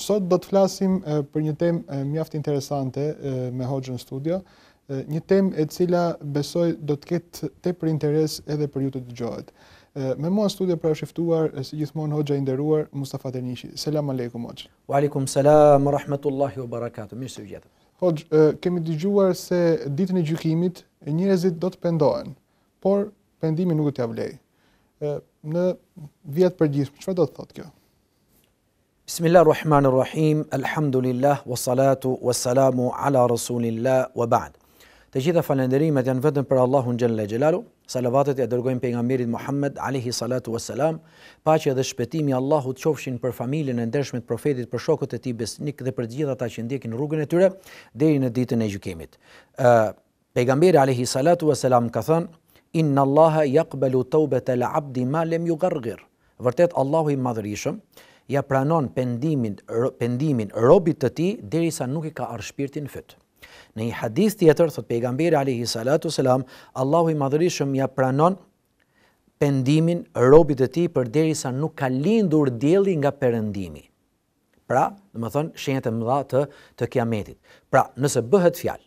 Sot do të flasim për një tem mjaft interesante me Hoxhën Studio, një tem e cila besoj do të ketë te për interes edhe për ju të të gjohet. Me mua në studio pra shiftuar, si gjithmonë Hoxha inderuar, Mustafa Tenishi. Selam aleikum, Hoxha. Wa aleikum, selam, rahmetullahi wa barakatuh, mirë së gjetët. Hoxha, kemi të gjuar se ditën e gjykimit, njërezit do të pendohen, por pendimi nuk të javlej. Në vjetë për gjithë, që fa do të thotë kjo? Bismillah rrahman rrahim, alhamdulillah, wassalatu, wassalamu, ala rasulillah, wa ba'd. Të gjitha falenderimet janë vetëm për Allahun Gjellë Gjellalu, salavatet e dërgojmë për nga mirit Muhammed, alihi salatu wassalam, që dhe shpetimi Allahut qofshin për familjen e ndershmet profetit, për shokët e ti besnik dhe për gjitha ta që ndjekin rrugën e tyre, i në ditën e gjukimit. Uh, Pejgamberi alihi salatu wassalam ka thënë, inna Allahe jakbelu taubet e la abdi ma lem ju gargir. Vërtet, Allahu i madhërishëm, ja pranon pendimin, pendimin robit të ti, derisa sa nuk i ka arë shpirtin fëtë. Në një hadis tjetër, thot pejgamberi alihi salatu selam, Allahu i madhërishëm ja pranon pendimin robit të ti për derisa sa nuk ka lindur djeli nga përëndimi. Pra, dhe më thonë, shenjët e mëdha të, të kiametit. Pra, nëse bëhet fjalë,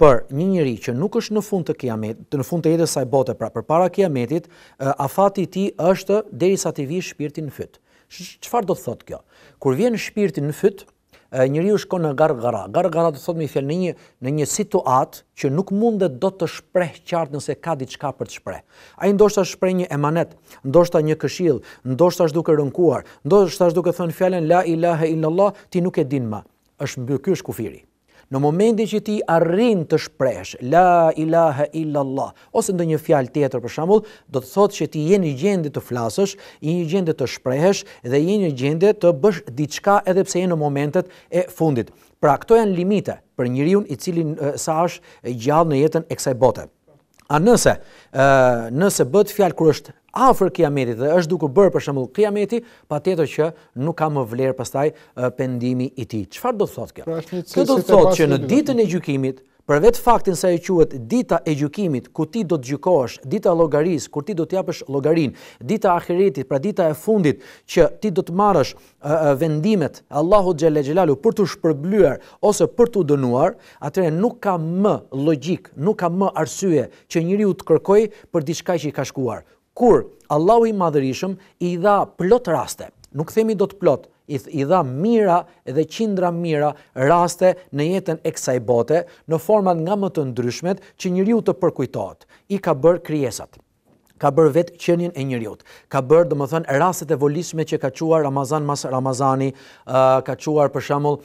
për një njëri që nuk është në fund të kiametit, në fund të jetës saj bote, pra për para kiametit, afati ti është derisa sa ti vi shpirtin në fytë. Qëfar do të thotë kjo? Kur vjen shpirti në fytë, njëri u shko në gargara. Gargara do të thotë me i fjellë në një situatë që nuk mundet do të shpreh qartë nëse ka diqka për të shpreh. A i ndoshta shpreh një emanet, ndoshta një këshil, ndoshta është duke rënkuar, ndoshta është duke thënë fjallën la ilahe illallah, ti nuk e din ma. Êshtë mbë kjo është kufiri. Në momentin që ti arrin të shpresh la ilaha illa Allah ose ndonjë fjalë tjetër për shembull, do të thotë që ti je në gjendje të flasësh, je në gjendje të shprehesh dhe je në gjendje të bësh diçka edhe pse je në momentet e fundit. Pra këto janë limite për njeriu i cili sa është gjallë në jetën e kësaj bote. A nëse, nëse bëhet fjalë kërë është afër kiametit dhe është duke bërë për shembull kiameti, patjetër që nuk ka më vlerë pastaj pendimi i tij. Çfarë do të thotë kjo? Pra, kjo do të thotë që në ditën e gjykimit, për vetë faktin se ajo quhet dita e gjykimit, ku ti do të gjykohesh, dita e llogaris, kur ti do të japësh llogarinë, dita e ahiretit, pra dita e fundit që ti do të marrësh vendimet Allahu xhelle xhelalu për të shpërblyer ose për të dënuar, atëherë nuk ka më logjik, nuk ka më arsye që njeriu të kërkojë për diçka që i ka shkuar kur Allahu i madhërishëm i dha plot raste, nuk themi do të plot, i dha mira dhe qindra mira raste në jetën e kësaj bote, në format nga më të ndryshmet që njëriu të përkujtojtë, i ka bërë kryesatë ka bërë vetë qenjen e njëriot Ka bërë, dhe më thënë, rastet e volisme që ka quar Ramazan mas Ramazani, ka quar, për shamull,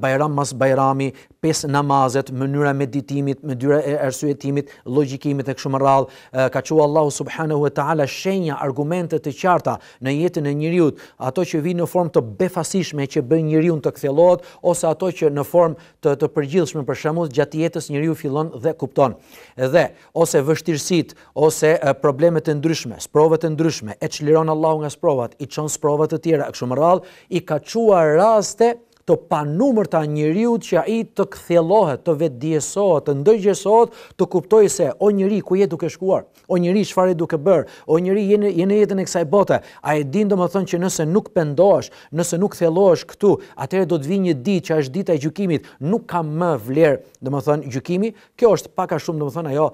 Bajram mas Bajrami, pes namazet, mënyra meditimit, mënyra e ersuetimit, logikimit e këshumë rral, ka qua Allahu Subhanahu wa Ta'ala shenja argumentet të qarta në jetën e njëriut, ato që vi në form të befasishme që bën njëriun të këthelot, ose ato që në form të, të përgjithshme për shamull, gjatë jetës njëriu fillon dhe kupton. Dhe, ose vështirësit, ose problemet, problemet të ndryshme, sprova të ndryshme, e çliron Allahu nga sprovat, i çon sprova të tjera, kështu më rrallë, i ka çuar raste të panumër të njëriut që a i të këthjelohet, të vetëdjesohet, të ndërgjesohet, të kuptoj se o njëri ku jetë duke shkuar, o njëri shfarit duke bërë, o njëri jene jetën e kësaj bote, a e din do më thënë që nëse nuk pëndosh, nëse nuk thjelohesh këtu, atëre do të vi një dit që është dita e gjukimit, nuk ka më vlerë do më thënë gjukimi, kjo është paka shumë do më thënë ajo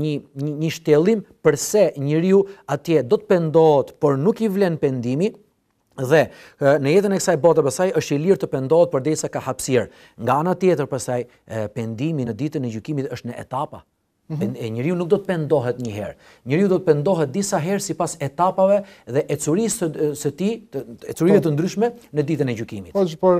një, një, shtelim përse njëriu atje do të pëndohet, por nuk i vlen pëndimi, dhe në jetën e kësaj bote i është i lirë të pendohet përderisa ka hapësirë. Nga ana tjetër i, pendimi në ditën e gjykimit është në etapa. Mm -hmm. E njeriu nuk do të pendohet një herë. Njeriu do të pendohet disa herë sipas etapave dhe ecurisë së së tij, ecurive të po. ndryshme në ditën e gjykimit. Po, por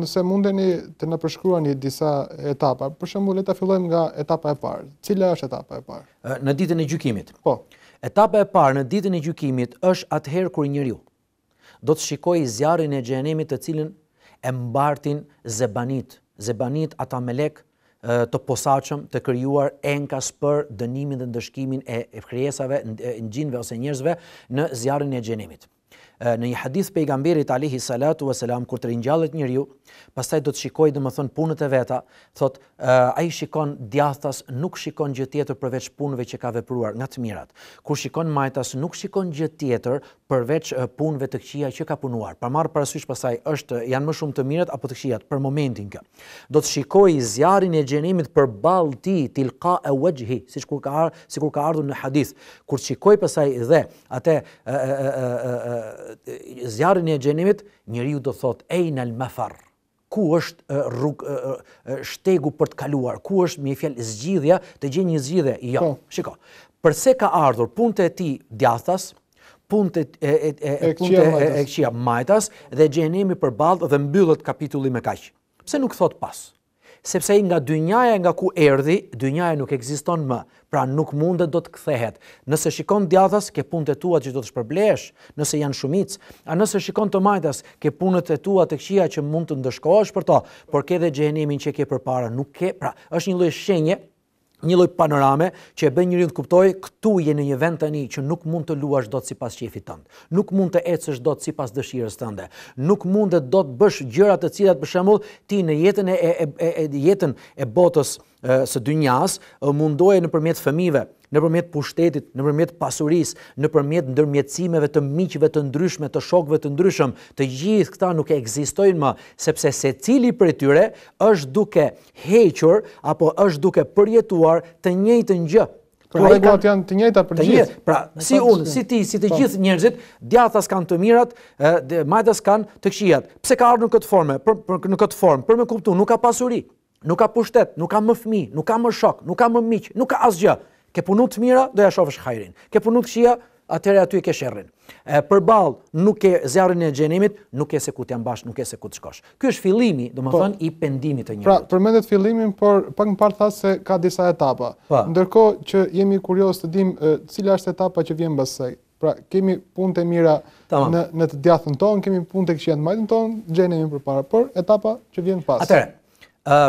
nëse mundeni të na përshkruani disa etapa. Për shembull, le ta fillojmë nga etapa e parë. Cila është etapa e parë? Në ditën e gjykimit. Po. Etapa e parë në ditën e gjykimit është atëherë kur njeriu do të shikoj zjarin e gjenimit të cilin e mbartin zebanit, zebanit ata melek të posaqëm të kryuar enkas për dënimin dhe ndëshkimin e kryesave, në gjinve ose njerëzve në zjarin e gjenimit. Në një hadith pejgamberit Alehi Salatu vë Selam, kur të rinjallet një riu, pastaj do të shikoj dhe më thënë punët e veta, thot, a i shikon djathas, nuk shikon gjë tjetër përveç punëve që ka vepruar nga të mirat. Kur shikon majtas, nuk shikon gjë tjetër përveç punëve të këqija që ka punuar. Pa marrë parasysh pasaj është janë më shumë të mirët apo të këqijat për momentin kë. Do të shikoj zjarin e gjenimit për balë ti, tilka e wajhi, si kur ka, ar, ka në hadith. Kur shikoj pasaj dhe atë zjarin e gjenimit, njëri ju do thot ejnë al mafar ku është shtegu për të kaluar, ku është mi fjallë zgjidhja, të gjenjë një zgjidhja, jo, po. shiko. Përse ka ardhur punët e ti djathas, punët e këqia majtas dhe gjenimi për baltë dhe mbyllët kapitulli me kaqë. Pse nuk thot pas? Sepse i nga dy nga ku erdi, dy nuk eksiston më, pra nuk mundet do të këthehet. Nëse shikon djathas, ke punët e tua që do të shpërblesh, nëse janë shumic, a nëse shikon të majtas, ke punët e tua të këqia që mund të ndëshkojsh për to, por ke dhe gjenimin që ke për para, nuk ke, pra është një lojë shenje, një loj panorame që e bën njërin të kuptoj, këtu je në një vend të një që nuk mund të luash dot të si pas tëndë, nuk mund të ecësh dot të si pas dëshirës tënde, nuk mund të do të bësh gjërat të cilat për shembull ti në jetën e botës, së dynjas mundohet në përmjetë fëmive, në përmjetë pushtetit, në përmjetë pasuris, në përmjetë ndërmjetësimeve të miqve të ndryshme, të shokve të ndryshme, të gjithë këta nuk e egzistojnë më, sepse se cili për tyre është duke hequr, apo është duke përjetuar të njëjtë në gjë. Pra, pra e janë të njëjta për gjithë. Pra, si unë, si ti, si të po. gjithë njerëzit, djathas kanë të mirat, majtas kanë të këshijat. Pse ka arë në këtë në këtë formë, për me kuptu, nuk ka pasuri nuk ka pushtet, nuk ka më fëmi, nuk ka më shok, nuk ka më miq, nuk ka asgjë. Ke punu të mira, do ja shofësh hajrin. Ke punu të këqia, atëherë aty e ke sherrin. E përball, nuk ke zjarrin e xhenimit, nuk ke se ku të jam bash, nuk ke se ku të shkosh. Ky është fillimi, domethënë po. i pendimit të njerëzit. Pra, përmendet fillimin, por pak më parë tha se ka disa etapa. Po. Ndërkohë që jemi kurioz të dim cila është etapa që vjen pas saj. Pra, kemi punë të mira tamam. në në të djathtën ton kemi punë të këqia të majtën ton, xhenemi përpara, por etapa që vjen pas. Atëherë,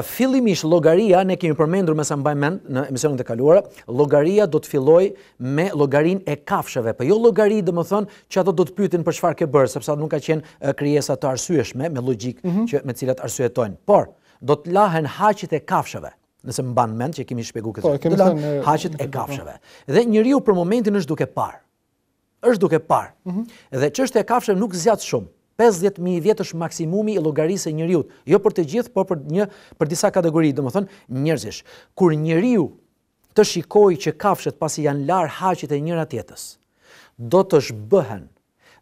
fillimisht logaria, ne kemi përmendur me sa mbajmen në emisionet të kaluara, logaria do të filloj me logarin e kafshëve, për po jo logari dhe më thënë që ato do të pytin për shfar ke bërë, sepse nuk ka qenë kryesa të arsueshme me logik mhm. që me cilat arsuetojnë. Por, do të lahen haqit e kafshëve, nëse mban mend që kemi shpegu këtë, po, do të lahen haqit e kafshëve. Dhe njëriu për momentin është duke parë, është duke parë, mhm. dhe është e kafshëve nuk zjatë shumë, 50.000 vjetë është maksimumi i logarisë e njëriut, jo për të gjithë, po për, një, për disa kategori, dhe më thënë, njërzish. Kur njëriu të shikoj që kafshet pasi janë larë haqit e njëra tjetës, do të shbëhen,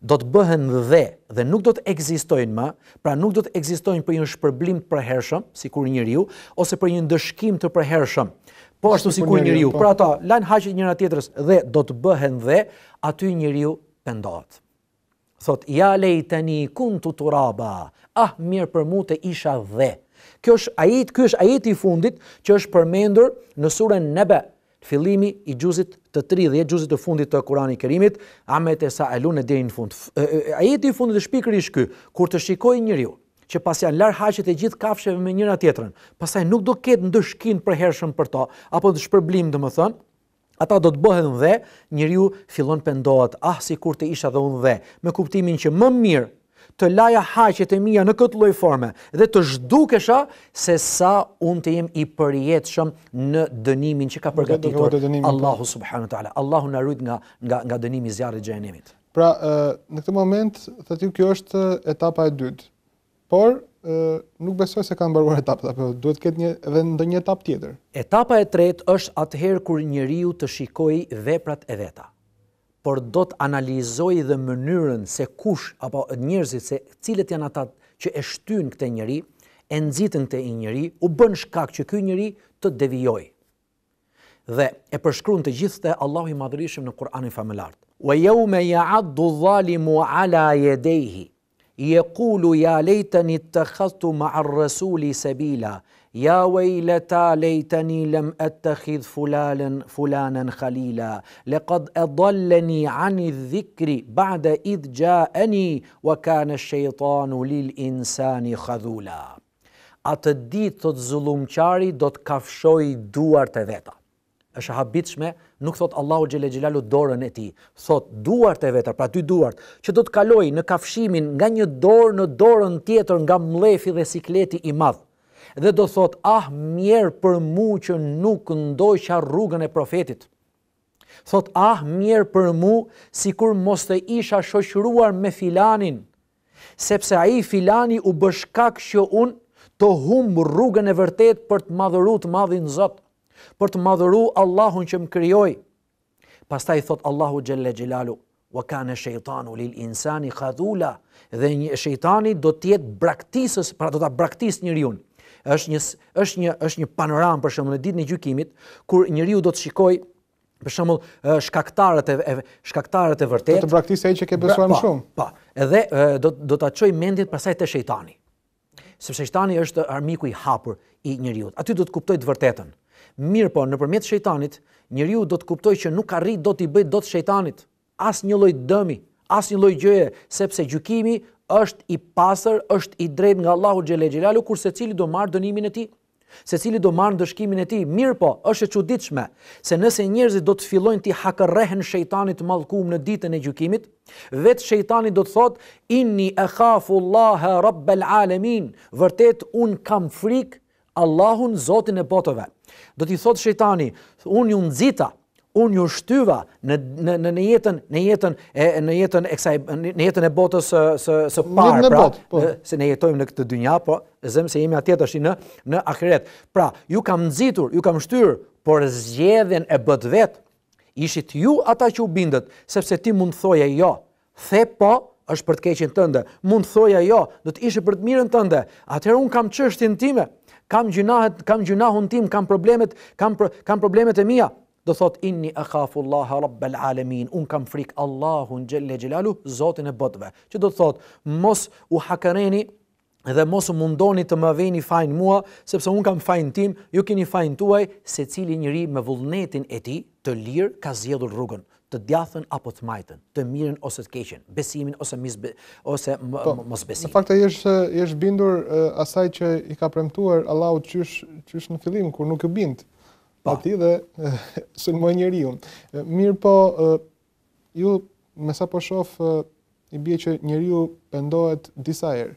do të bëhen dhe, dhe nuk do të egzistojnë më, pra nuk do të egzistojnë për një shpërblim të prehershëm, si kur njëriu, ose për një ndëshkim të prehershëm, po ashtu si kur njëriu, po. pra ta, lanë haqit njëra tjetërës dhe do të bëhen dhe, aty njëriu pendohet thot ja lejtani kuntu turaba të ah mirë për mu të isha dhe. Kjo është ajit, ky është ajit i fundit që është përmendur në surën nebe, fillimi i gjuzit të 30, dhe gjuzit të fundit të kurani kërimit, amet e sa alu në dirin fund. Ajit i fundit të i shky, kur të shikoj një riu, që pas janë larë haqët e gjithë kafshëve me njëra tjetërën, pasaj nuk do ketë ndëshkin për hershëm për to, apo të shpërblim dhe më thënë, Ata do të bëhen dhe, njëriu fillon pëndohet, ah, si kur të isha dhe unë dhe, me kuptimin që më mirë të laja haqet e mija në këtë lojforme dhe të zhdukesha se sa unë të jem i përjetë në dënimin që ka përgatitur po. Allahu subhanu ta'ala. Allahu në rrit nga, nga, nga dënimi zjarë i gjenimit. Pra, në këtë moment, thëtju, kjo është etapa e dytë, por nuk besoj se ka mbaruar etapët, apo duhet të ketë një edhe ndonjë etapë tjetër. Etapa e tretë është atëherë kur njeriu të shikojë veprat e veta por do të analizoj dhe mënyrën se kush apo njerëzit se cilët janë ata që e shtyn këtë njerëj, e nxitën këtë njerëj, u bën shkak që ky njerëj të devijoj. Dhe e përshkruan të gjithë te Allahu i Madhërisëm në Kur'anin famëlar. Wa yawma ya'addu dhalimu ala yadayhi. يقول يا ليتني اتخذت مع الرسول سبيلا يا ويلتى ليتني لم اتخذ فلانا فلانا خليلا لقد اضلني عن الذكر بعد اذ جاءني وكان الشيطان للانسان خذولا اتديت ditë të të zullumqari do është e habitshme, nuk thot Allahu xhelel xhelalu dorën e tij. Thot duart e vetë, pra dy duart, që do të kalojë në kafshimin nga një dorë në dorën tjetër nga mllëfi dhe sikleti i madh. Dhe do thot, ah mirë për mua që nuk ndoqa rrugën e profetit. Thot ah mirë për mua sikur mos të isha shoqëruar me filanin, sepse ai filani u bë shkak që un të humb rrugën e vërtet për të madhuruar të madhin Zot për të madhuru Allahun që më krijoi. Pastaj thot Allahu gjelle xhelalu, "Wa kana shaytanu lil insani khadula" dhe një shejtani do të jetë braktisës, pra do ta braktisë njeriu. Është një është një është një panoramë për shembull në ditën e gjykimit kur njeriu do të shikojë për shembull shkaktarët e shkaktarët e vërtetë. Do të braktisë ai që ke besuar pra, më po, shumë. Po, edhe do do ta çojë mendjet pasaj te shejtani. Sepse shejtani është armiku i hapur i njeriu. Aty do të kuptojë të vërtetën. Mirë po, në përmjet shejtanit, ju do të kuptoj që nuk arrit do t'i bëjt do të shejtanit. As një lojt dëmi, as një lojt gjëje, sepse gjukimi është i pasër, është i drejt nga Allahu Gjele Gjelalu, kur se cili do marë dënimin e ti, se cili do marë ndëshkimin e ti. Mirë po, është e quditshme, se nëse njerëzit do të fillojnë ti hakërrehen shejtanit malkum në ditën e gjukimit, vetë shejtanit do të thot, inni e khafu Allahe Rabbel Alemin, vërtet unë kam frikë, Allahun Zotin e botëve. Do t'i thotë shejtani, unë ju nxita, unë ju shtyva në në në në jetën, në jetën e në jetën e kësaj në jetën e botës së së së parë, pra, botë, po. se ne jetojmë në këtë dynja, po zëm se jemi atje tash në në ahiret. Pra, ju kam nxitur, ju kam shtyr, por zgjedhjen e bët vet ishit ju ata që u bindët, sepse ti mund thoje jo. The po, është për të keqen tënde. Mund thoja jo, do të ishe për të mirën tënde. Atëherë un kam çështjen time kam gjunahet, kam gjunahun tim, kam problemet, kam pro, kam problemet e mia. Do thot inni akhafu Allah rabbal alamin. Un kam frik Allahun jelle jlalu, Zotin e botëve. Që do thot, mos u hakareni dhe mos u mundoni të më vëni fajin mua, sepse un kam fajin tim, ju keni fajin tuaj, secili njeri me vullnetin e tij të lir ka zgjedhur rrugën të djathën apo të majtën, të mirën ose të keqen, besimin ose po, mos besimin. Në fakt e jesh bindur asaj që i ka premtuar Allahut qysh në fillim, kur nuk e bind, ati dhe së në më njeri unë. Mirë po, ju me sa po shofë, i bje që njeri ju pëndohet erë.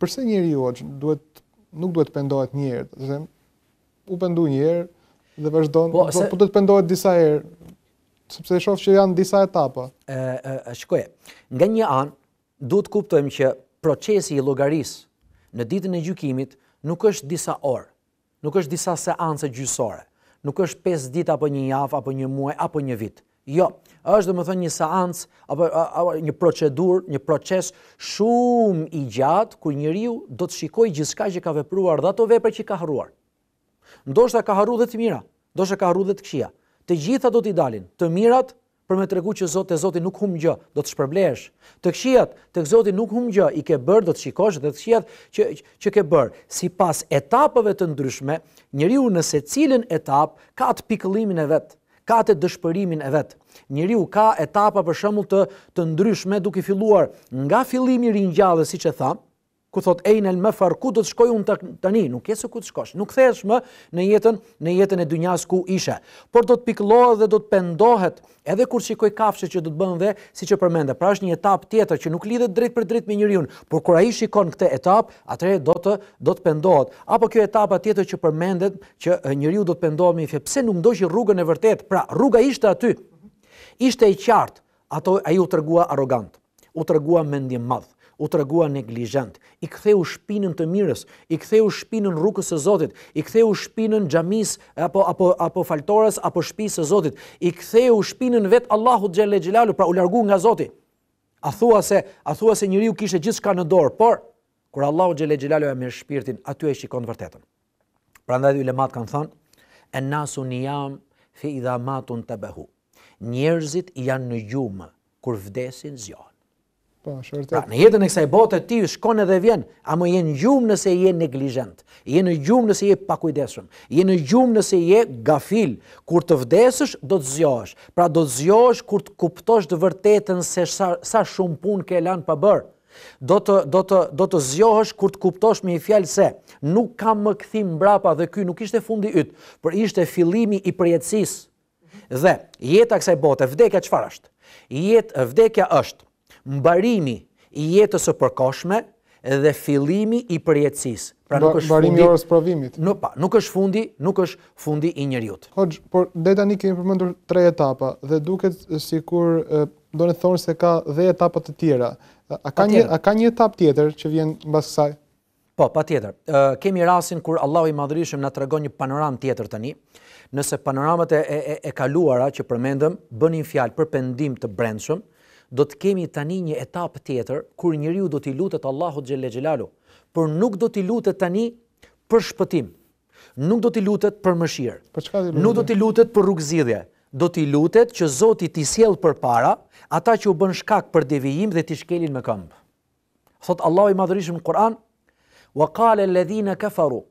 Përse njeri ju nuk duhet pëndohet njerë, u pëndu njerë, dhe vazhdojnë, po të të pëndohet disa erë sepse e shofë që janë disa etapa. Shkoje, nga një anë, du të kuptojmë që procesi i logaris në ditën e gjukimit nuk është disa orë, nuk është disa seance gjysore, nuk është 5 ditë apo një javë, apo një muaj, apo një vitë. Jo, është dhe më thënë një seancë, apo një procedur, një proces shumë i gjatë, ku një riu do të shikoj gjithka që ka vepruar dhe ato vepre që ka haruar. Ndo ka haru dhe të mira, ndo është ka haru dhe të këshia të gjitha do t'i dalin, të mirat për me tregu që Zotë të Zotë nuk hum gjë, do të shpërblesh, të këshiat të këzotë nuk hum gjë, i ke bërë, do të shikosh dhe të këshiat që, që ke bërë. Si pas etapëve të ndryshme, njëriu nëse cilin etapë ka të pikëlimin e vetë, ka të dëshpërimin e vetë. Njëri u ka etapa për shëmull të, të ndryshme duke filluar nga fillimi rinjallës, si që thamë, ku thot Einel Mefar, ku do të shkoj unë tani, nuk jesë ku të shkosh, nuk thesh më në jetën, në jetën e dynjas ku ishe, por do të piklohet dhe do të pendohet, edhe kur shikoj kafshe që do të bënë dhe, si që përmende, pra është një etap tjetër që nuk lidhet drejt për drejt me njëriun, por kura i shikon këte etap, atëre do të, do të pendohet, apo kjo etapa tjetër që përmendet, që njëriu do të pendohet me i fje, pse nuk ndoshi rrugën e vërtet, pra rruga ishte aty, ishte i qartë, ato a ju të rëgua u të mendje madhë, u tregua neglizhent, i ktheu shpinën të mirës, i ktheu shpinën rrugës së Zotit, i ktheu shpinën xhamis apo apo apo faltorës apo shpisë së Zotit, i ktheu shpinën vet Allahut xhelel xhelalu, pra u largu nga Zoti. A thua se a thua se njeriu kishte gjithçka në dorë, por kur Allahu xhelel xhelalu e merr shpirtin, aty e shikon vërtetën. Prandaj dy lemat kan thon, e nasu jam, fi idamatun tabahu. Njerëzit janë në gjumë kur vdesin zjat. Po, është vërtet. Pra, në jetën e kësaj bote ti shkon edhe vjen, a më jeni gjumë nëse je neglizhent, je në gjumë nëse je pa je në gjumë nëse je gafil. Kur të vdesësh do të zgjohesh. Pra do të zgjohesh kur të kuptosh të vërtetën se sa sa shumë punë ke lënë pa bër. Do të do të do të zgjohesh kur të kuptosh me një fjalë se nuk kam më kthim mbrapa dhe ky nuk ishte fundi yt, por ishte fillimi i përjetësisë. Dhe jeta kësaj bote vdekja çfarë është? Jeta vdekja është mbarimi i jetës o përkoshme dhe fillimi i përjetësis. Pra nuk është fundi... Mbarimi i orës provimit. Nuk, pa, nuk është fundi, nuk është fundi i njëriut. Hoqë, por dhe tani kemi përmëndur tre etapa dhe duket si kur do në thonë se ka dhe etapat të tjera. A ka, një, a ka një etap tjetër që vjen në basë Po, pa tjetër. Kemi rasin kur Allah i madhërishëm në të regon një panoram tjetër të një, nëse panoramat e, e, e kaluara që përmendëm, bënin fjalë për pendim të brendshëm, Do të kemi tani një etapë tjetër kur njeriu do t'i lutet Allahut xhelle xhelalu, por nuk do t'i lutet tani për shpëtim. Nuk do t'i lutet për mëshirë. Për lutet? Nuk do t'i lutet për rrugëzidhje. Do t'i lutet që Zoti t'i sjellë përpara ata që u bën shkak për devijim dhe t'i shkelin me këmbë. Thotë, Allahu i madhërishem në Kur'an, wa qala alladhina kafaru,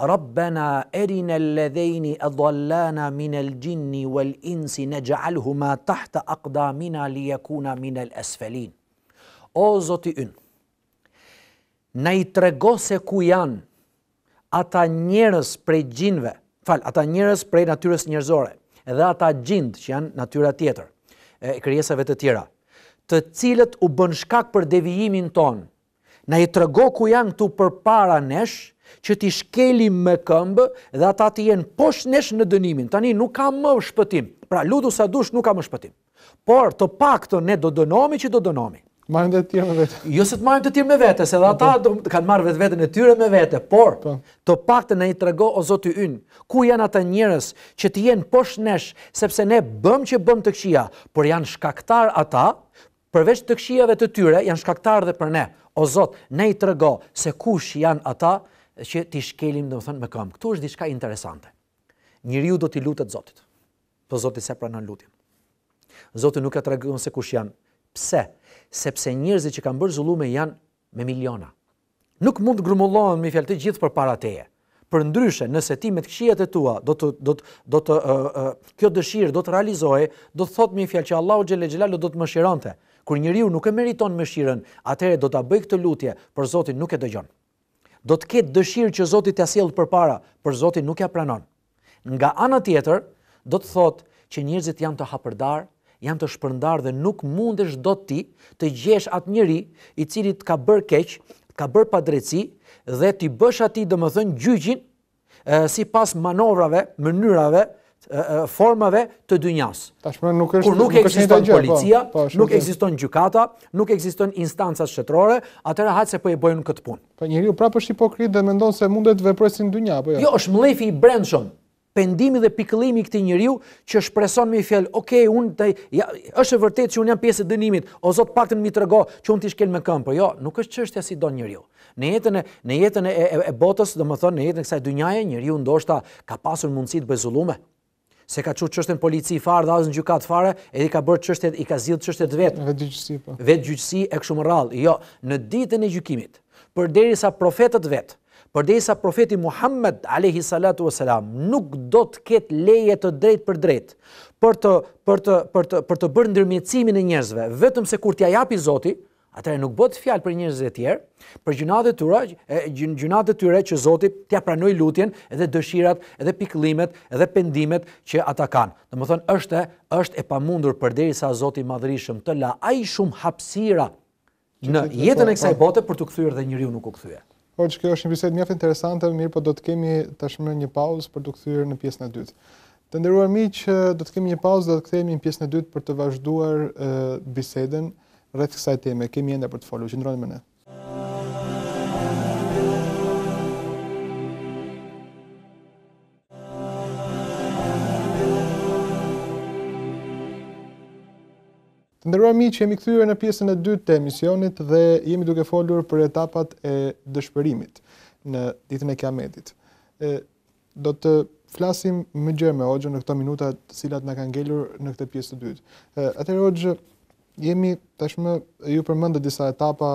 Rabbena erina e adallana min aljinni wal insi naj'alhuma tahta aqdamina liyakuna min alasfalin. O Zoti yn, na i trego se ku janë ata njerëz prej gjinve, fal, ata njerëz prej natyrës njerëzore, edhe ata gjind që janë natyra tjetër, e krijesave të tjera, të cilët u bën shkak për devijimin ton. Na i trego ku janë këtu përpara nesh, që ti shkelim me këmbë dhe ata ti jenë poshtë nesh në dënimin. Tani nuk kam më shpëtim, pra ludu sa dush nuk kam më shpëtim. Por të pak të ne do dënomi që do dënomi. Majmë dhe tjerë me vete. Jo se të majmë të tjerë me vete, se dhe ata po. kanë marrë vetë vetën e tyre me vete, por po. të pak të ne i trego o zotë ynë, ku janë ata njërës që ti jenë poshtë nesh, sepse ne bëm që bëm të këshia, por janë shkaktar ata, përveç të këshiave të tyre, janë shkaktar dhe për ne. O Zot, ne i trego se kush janë ata, që ti shkelim dhe më thënë me këmë. Këtu është diçka interesante. Njëriu do t'i lutët Zotit, po Zotit se pranë në lutin. Zotit nuk e të regonë se kush janë. Pse? Sepse njërzi që kanë bërë zullume janë me miliona. Nuk mund të grumullohen me fjallë të gjithë për para teje. Për ndryshe, nëse ti me të këshijet e tua, do të, do të, do të, uh, uh, kjo dëshirë do të realizohi, do të thotë me fjallë që Allah u Gjele Gjelalu do të më Kur njëriu nuk e meriton më shiren, do të bëj këtë lutje, për Zotit nuk e dëgjonë do të ketë dëshirë që Zoti t'ia sjellë përpara, por Zoti nuk ja pranon. Nga ana tjetër, do të thotë që njerëzit janë të hapërdar, janë të shpërndar dhe nuk mundesh dot ti të gjesh atë njëri i cili të ka bërë keq, ka bërë padrejti dhe ti bësh atij domethën si eh, sipas manovrave, mënyrave formave të dynjas. Tashmë nuk është Kur nuk, nuk ekziston po. policia, po, nuk ekziston gjykata, nuk ekziston instanca shtetërore, atëra hajtë se po e bëjnë këtë punë. Po njeriu prapë është hipokrit dhe mendon se mundet të veprojë dynja, po jo. Jo, është mllëfi i brendshëm. Pendimi dhe pikëllimi i këtij njeriu që shpreson me fjalë, "Ok, unë të, ja, është e vërtetë që unë jam pjesë e dënimit, o Zot paktën më trego që unë ti shkel me këmbë." Jo, nuk është çështja si don njeriu. Në jetën e në jetën e, e, e botës, domethënë në jetën e kësaj dynjaje, njeriu ndoshta ka pasur mundësi të bëjë zullume, se ka qurë qështën polici i farë dhe asë në gjukat fare, edhe ka bërë qështet, i ka zilë qështet vetë. Vetë gjyqësi, po. Vetë gjyqësi e këshumë rralë. Jo, në ditën e gjykimit, për derisa sa vetë, për derisa sa profeti Muhammed a.s. nuk do të ketë leje të drejt për drejt, për të bërë ndërmjecimin e njerëzve, vetëm se kur t'ja japi Zoti, Atëre nuk bëtë fjalë për njerëz të tjerë, për gjënatë të tyre që Zotit tja pranoi lutjen edhe dëshirat edhe piklimet edhe pendimet që ata kanë. Domethënë më thënë, është e pamundur përderi sa Zotit Madhërisëm të la ai shumë hapsira në jetën e po, kësaj po. bote për të këthyrë dhe njëriu nuk u këthyrë. Po që kjo është një bisedë mjaft interesante, mirë po do të kemi tashmë një pauzë për të kthyer në pjesën e dytë. Të nderuar miq, do të kemi një pauzë do të kthehemi në pjesën e dytë për të vazhduar bisedën rreth kësaj teme kemi ende për të folur, qëndroni me ne. Të nderuar miq, jemi kthyer në pjesën e dytë të emisionit dhe jemi duke folur për etapat e dëshpërimit në ditën e Kiametit. Ë do të flasim më gjerë me Hoxhën në këto minuta të cilat na kanë ngelur në këtë pjesë të dytë. Atëherë Hoxhë, jemi tashmë ju përmendë disa etapa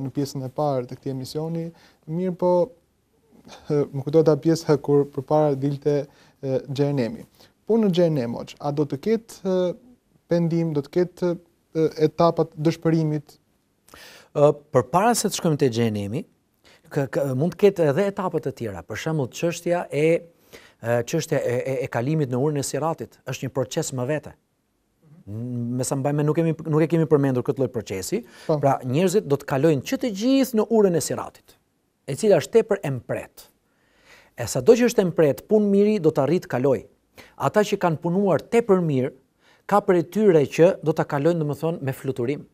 në pjesën e parë të këtij emisioni. Mirë po më kujtohet ta pjesa kur përpara dilte Xhenemi. Po në Xhenem a do të ketë pendim, do të ketë etapat dëshpërimit? Ë përpara se të shkojmë te Xhenemi, mund të ketë edhe etapat e tjera. Për shembull çështja e çështja e, e, e kalimit në urinë e Siratit është një proces më vete me sa nuk, kemi, nuk e kemi përmendur këtë lloj procesi, pa. Po. pra njerëzit do të kalojnë që të gjithë në urën e siratit, e cila është tepër e mpret. E sa do që është e mpret, pun miri do të arritë kaloj. Ata që kanë punuar tepër mirë, ka për e tyre që do të kalojnë dhe më thonë me fluturim.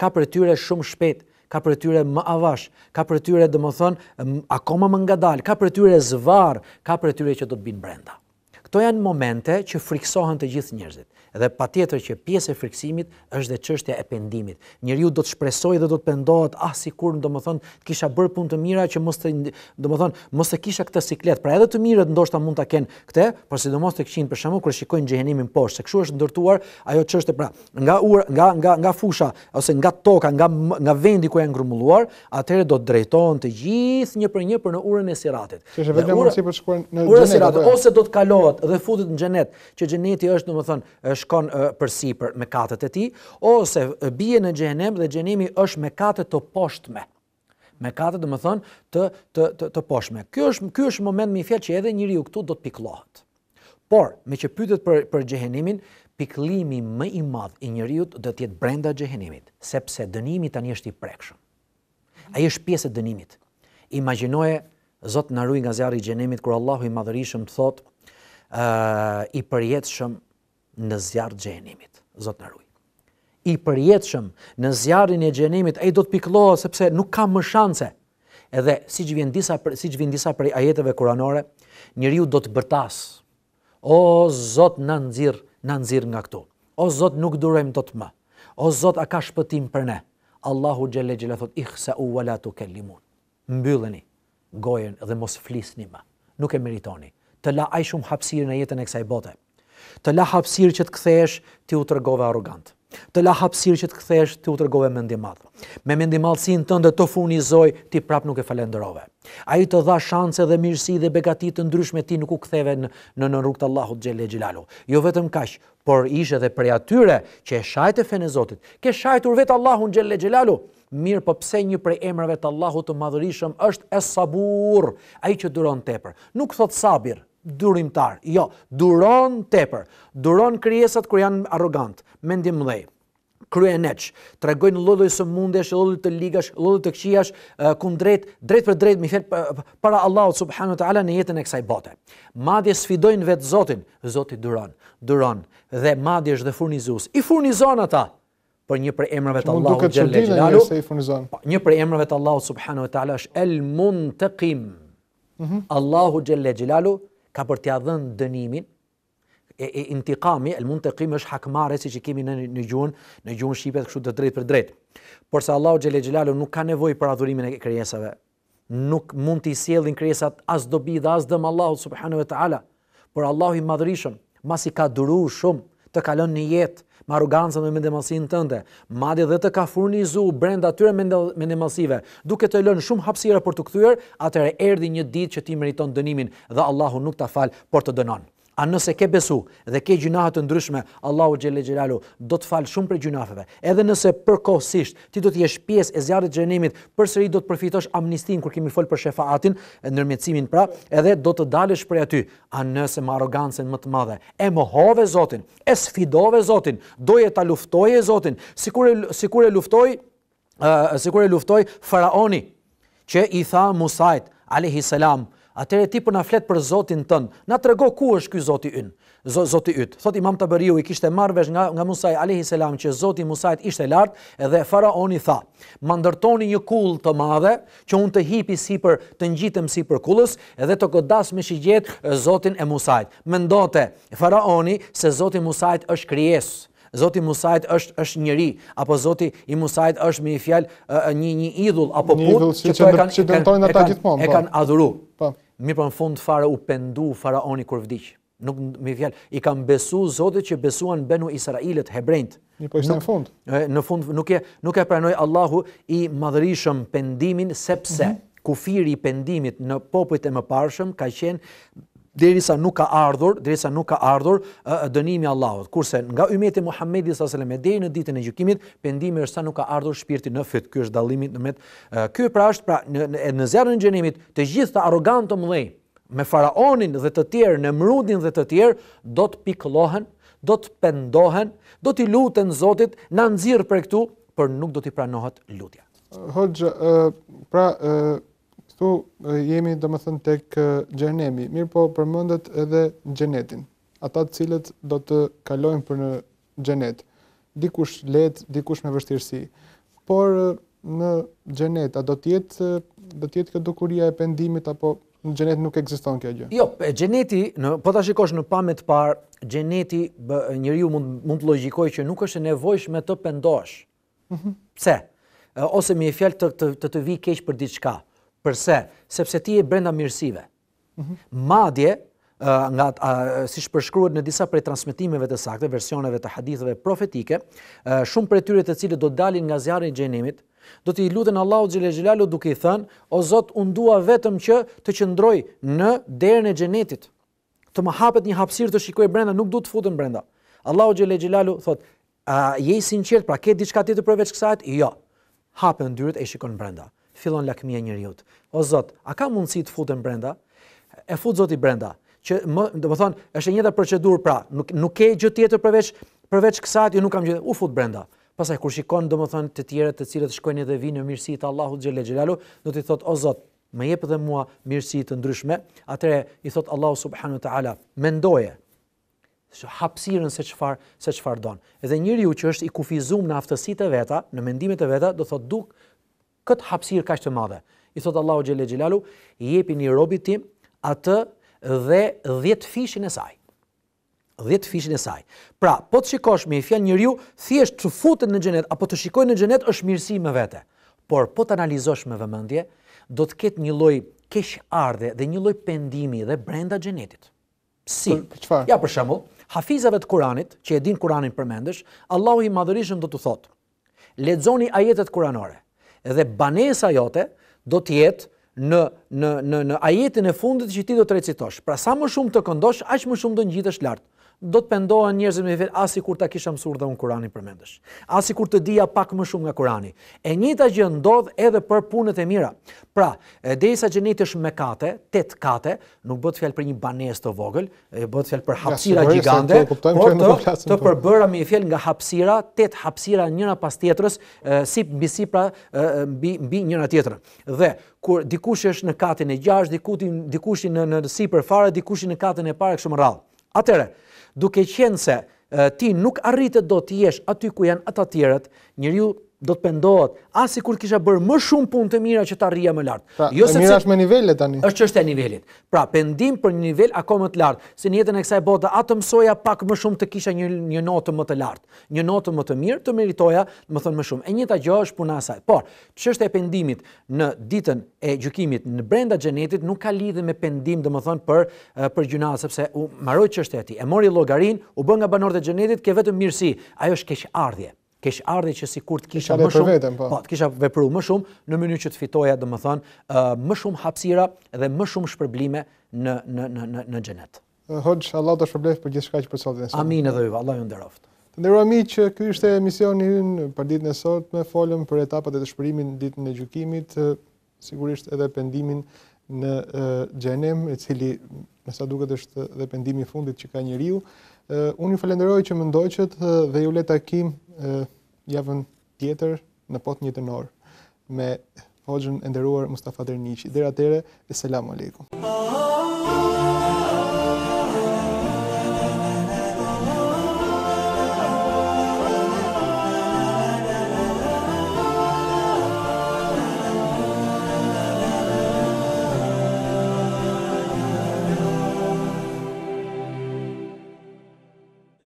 Ka për e tyre shumë shpejt ka për tyre më avash, ka për tyre dhe më thonë akoma më nga dalë, ka për tyre zvarë, ka për tyre që do të binë brenda. Këto janë momente që friksohen të gjithë njerëzit dhe pa tjetër që pjesë e friksimit është dhe qështja e pendimit. Njëri ju do të shpresoj dhe do të pendohet, ah, si kur në do më thonë, kisha bërë punë të mira që mos të, do më mos e kisha këtë siklet, pra edhe të mirët ndoshta mund të kenë këte, por si do mos të për shkakun kërë shikojnë gjehenimin poshtë, se këshu është ndërtuar, ajo qështë pra, nga nga fusha, ose nga toka, nga vendi ku e ngrumulluar, atëherë do të drejtohen të gjithë një për një për në urën e siratit. Që që që që që që që që që që që që që që që që që që shkon për sipër me katët e tij, ose bie në xhenem dhe xhenimi është me katë të poshtme. Me katë do të thonë të të të, të poshtme. Ky është ky është moment më i fjalë që edhe njeriu këtu do të pikllohet. Por me që pyetet për për xhenimin, pikëllimi më i madh i njeriu do të jetë brenda xhenimit, sepse dënimi tani është i prekshëm. Ai është pjesë e dënimit. Imagjinoje Zot na ruaj nga zjarri i xhenemit kur Allahu i Madhërisëm thot ë uh, i përjetshëm në zjarë gjenimit, zotë në ruj. I përjetëshëm në zjarën e gjenimit, e i do të piklohë sepse nuk ka më shance. Edhe, si që vjen disa, si që vjen disa për ajeteve kuranore, njëri ju do të bërtas. O, zotë në nëzirë, në nëzirë nga këtu. O, zotë nuk durem do të më. O, zotë a ka shpëtim për ne. Allahu gjele gjele thot, ikhë se u valatu ke limun. Mbylleni, gojen dhe mos flisni më. Nuk e meritoni. Të la aj shumë hapsirë në jetën e kësaj botë të la hapësirë që të kthehesh ti u tregove arrogant të la hapësirë që të kthehesh ti u tregove mendimadh me mendimallsinë tënde të furnizoj ti prap nuk e falenderove ai të dha shanse dhe mirësi dhe begati të ndryshme ti nuk u ktheve në në, në rrugt Allahut xhelel xhelalu jo vetëm kaq por ishe edhe prej atyre që e shajtë fen e Zotit ke shajtur vet Allahun xhelel xhelalu Mirë, po pse një prej emrave të Allahut të madhërisëm është Es-Sabur, ai që duron tepër. Nuk thot sabir, durimtar. Jo, duron tepër. Duron krijesat kur janë arrogant, mendim mëdhej kryeneq, të regojnë lodoj së mundesh, lodoj të ligash, lodoj të këqiash, kundrejt, drejt për drejt, mi fjerë para Allahut subhanu të në jetën e kësaj bote. Madje sfidojnë vetë Zotin, Zotit duron, duron, dhe madje është dhe furnizus. I furnizon ata, për një për emrëve po, të Allahut që mund një se i furnizon. Një për emrëve të Allahut subhanu të është el Muntakim. të mhm. Allahu gjelle gjelalu, ka për t'ja dhënë dënimin e, e intikami, el mund të kim është hakmare si që kemi në, në në gjunë Shqipet kështu të drejt për drejt. Por se Allahu Gjele Gjelalu nuk ka nevoj për adhurimin e kërjesave, nuk mund t'i sielin kërjesat as dobi dhe as dëmë Allahu Subhanu Ta'ala, por Allahu i madhërishëm, mas i ka duru shumë të kalon një jetë, me arrogancën dhe mendemasin tënde, madje dhe të ka furnizu brenda tyre mendemasive, duke të lënë shumë hapsira për të kthyer, atër e erdi një ditë që ti meriton dënimin dhe Allahu nuk ta falë, por të dënonë. A nëse ke besu dhe ke gjunahat të ndryshme, Allahu Gjelle Gjelalu do të falë shumë për gjunafeve. Edhe nëse përkohësisht ti do të jesh pjesë e zjarët gjenimit, për sëri do të përfitosh amnistin kur kemi folë për shefaatin, atin, pra, edhe do të dalë shprej aty. A nëse më arogancen më të madhe, e më hove zotin, e sfidove zotin, doje ta luftoj e zotin, si kur e luftoj, si e luftoj, faraoni, që i tha Musajt, Alehi selam, atër e ti për po na flet për Zotin tënë, na të rego ku është kjo Zotin ynë, ytë. Thot imam të bëriu i kishte marvesh nga, nga Musaj a.s. që Zotin Musajt ishte lartë edhe faraoni tha, ma ndërtoni një kull të madhe që unë të hipi si për të njitëm si për kullës edhe të godas me shigjet Zotin e Musajt. Mendote faraoni se Zotin Musajt është kryesë. Zoti Musajt është është njëri, apo Zoti i Musajt është me një fjalë një një idhull apo put idhull që, që, që kanë ata gjithmonë. E po. kanë adhuru. Po. Mirë, në fund fare u pendu faraoni kur vdiq. Nuk me fjal, i kanë besu Zotit që besuan Benu Israilit hebrejt. Një po ishte në fund. Në fund nuk e nuk e pranoi Allahu i madhërisëm pendimin sepse mm -hmm. kufiri i pendimit në popujt e mëparshëm ka qenë derisa nuk ka ardhur, derisa nuk ka ardhur dënimi i Allahut. Kurse nga ymeti Muhamedi sallallahu alejhi dhe deri në ditën e gjykimit, pendimi është sa nuk ka ardhur shpirti në fyt. Ky është dallimi ndërmjet ky pra është pra në në zjarrin e xhenimit, të gjithë të arrogantë të me faraonin dhe të tjerë, në mrudin dhe të tjerë, do të pikëllohen, do të pendohen, do të lutën Zotit na nxirr për këtu, por nuk do të pranohet lutja. Hoxha, pra Këtu jemi dhe më thënë tek gjenemi, mirë po përmëndet edhe gjenetin, ata të cilët do të kalojnë për në gjenet, dikush let, dikush me vështirësi, por në gjenet, a do tjetë, do tjetë këtë dukuria e pendimit, apo në gjenet nuk eksiston kjo gjë? Jo, gjeneti, në, po të shikosh në pamet par, gjeneti bë, njëri ju mund, mund të logikoj që nuk është nevojsh me të pendosh. Mm -hmm. Pse? Ose mi e fjallë të, të, të, të vi keqë për diçka. Pse? Përse? Sepse ti e brenda mirësive. Madje, nga, si shpërshkruet në disa prej transmitimeve të sakte, versioneve të hadithëve profetike, shumë për e tyre të cilët do dalin nga zjarën i gjenimit, do t'i lutën Allahu Gjile Gjilalu duke i thënë, o Zot, unë dua vetëm që të qëndroj në derën e gjenetit, të më hapet një hapsirë të shikoj brenda, nuk du të futën brenda. Allahu Gjile Gjilalu thotë, a, je i sinqert, pra ke diçka tjetër të përveç kësajt? Jo, hapën dyrët e shikon brenda fillon lakmia e njeriut. O Zot, a ka mundësi të futem brenda? E fut Zoti brenda. Që më, do të thon, është e njëjta procedurë pra, nuk nuk ke gjë tjetër përveç përveç kësaj, ju nuk kam gjë. U fut brenda. Pastaj kur shikon domethën të tjerët të cilët shkojnë dhe vinë në mirësi të Allahut xhelel xhelalu, do t'i thotë o Zot, më jep edhe mua mirësi të ndryshme. Atëre i thot Allahu subhanahu wa taala, mendoje se hapësirën se çfar se çfar don. Edhe njeriu që është i kufizuar në aftësitë e veta, në mendimet e veta, do thotë duk, kët hapësir kaq të madhe. I thot Allahu xhelle xhelalu, jepini robit tim atë dhe 10 fishin e saj. 10 fishin e saj. Pra, po të shikosh me fjalë njeriu, thjesht të futet në xhenet apo të shikojë në xhenet është mirësi me vete. Por po të analizosh me vëmendje, do të ketë një lloj keqardhe dhe një lloj pendimi dhe brenda xhenetit. Si? Ja për shembull, hafizave të Kuranit, që e din Kuranin përmendesh, Allahu i madhërisëm do t'u thotë: Lexoni ajetet kuranore edhe banesa jote do të jetë në në në në ajetin e fundit që ti do të recitosh. Pra sa më shumë të këndosh, aq më shumë do ngjitesh lart do të pendohen njerëzit me vetë as sikur ta kisha mësur dhe un Kurani përmendesh. As sikur të dija pak më shumë nga Kur'ani. E njëjta gjë ndodh edhe për punët e mira. Pra, e derisa gjenetësh me kate, tet kate, nuk bëhet fjalë për një banesë të vogël, e bëhet fjalë për hapësira ja, gjigante. Po të, të, përbëra me fjalë nga hapësira, tet hapësira njëra pas tjetrës, e, si mbi sipra mbi mbi njëra tjetrën. Dhe kur dikush është në katin e 6, dikuti dikushin në në sipërfare, dikushin në katin e parë kështu më radh. Atëre, duke qenë se ti nuk arritet do të jesh aty ku janë ata tjerët, njeriu do të pendohet, asi kur kisha bërë më shumë punë të mira që ta rria më lartë. Pra, jo e mira është me nivellet, tani? është që është e nivellit. Pra, pendim për një nivell ako më të lartë, si një jetën e kësaj bota, atë mësoja pak më shumë të kisha një, një notë më të lartë. Një notë më të mirë të meritoja, më thënë më shumë. E njëta gjohë është puna asaj. Por, që është e pendimit në ditën e gjukimit në brenda gjenetit, nuk ka lidhe me pendim, thënë, për, eh, për sepse u e E mori u bën nga ke mirësi, ajo është kesh ardhe që si kur të kisha më shumë, po. po. të kisha vepru më shumë, në mënyrë që të fitoja, dhe më thonë më shumë hapsira dhe më shumë shpërblime në, në, në, në, gjenet. Hoqë, Allah të shpërblef për gjithë shka që për sotë dhe nësotë. Amin edhe juve, Allah ju nderoft. Të ndërua mi që kjo ishte emisioni në për ditë nësotë, me folëm për etapat e të shpërimin ditë në gjukimit, sigurisht edhe pendimin në gjenem, e cili, nësa duket është dhe pendimi fundit që ka njeriu, unë ju falenderoj që më ndoqët dhe ju le takim javën tjetër në pot një të norë me hoxën enderuar Mustafa Dernici. Dhe atere, selamu aleikum. Ah,